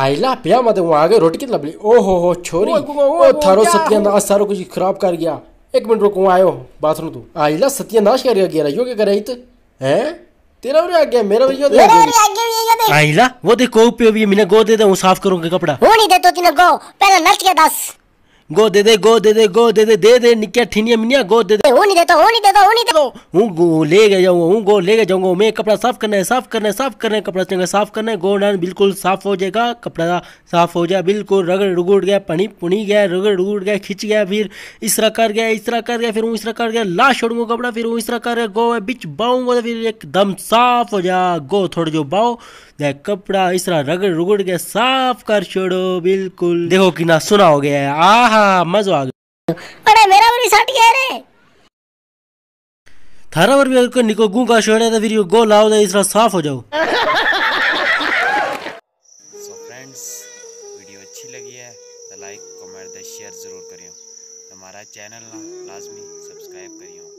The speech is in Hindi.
आइला पिया मत वहाँ आगे रोटी कितना बली ओ हो हो छोरी थारो सत्यानाश सारो कुछ खराब कर गया एक मिनट रुको आयो बाथरूम तू आइला सत्यानाश कर गया यो क्या करे इत हैं तेरा भी आ मेरा भी यो दे आइला वो देखो पे भी मैंने गो दे दे साफ करूंगा कपड़ा हो नहीं दे तो तीन गो पहले नच के दस गो दे दे गो दे दे गो दे दे दे दे निकिया ठिनिया मिनिया गो दे दे हूं नहीं देता हूं नहीं देता हूं नहीं देता तो हूं गो ले गया जाऊंगा हूं गो ले गया जाऊंगा मैं कपड़ा साफ करना है साफ करना है साफ करना है कपड़ा चंगा साफ करना है गो ना बिल्कुल साफ हो जाएगा कपड़ा साफ हो जाए बिल्कुल रगड़ रुगड़ गया पानी पुनी गया रगड़ रुगड़ गया खींच गया फिर इस तरह कर गया इस तरह कर गया फिर हूं इस तरह कर गया लाश छोड़ूंगा कपड़ा फिर हूं इस तरह कर गया गो बीच बाऊंगा फिर एकदम साफ हो जा गो थोड़ा जो बाओ देख कपड़ा इस तरह रगड़ रुगड़ गया साफ कर छोड़ो बिल्कुल देखो कि ना सुना हो गया है आहा मजा आ गया अरे मेरा भी सट गया रे थारा वर भी निको गू छोड़े तो फिर यो गो लाओ दे तो इसरा साफ हो जाओ सो फ्रेंड्स वीडियो अच्छी लगी है तो लाइक कमेंट द शेयर जरूर करियो हमारा चैनल ना लाजमी सब्सक्राइब करियो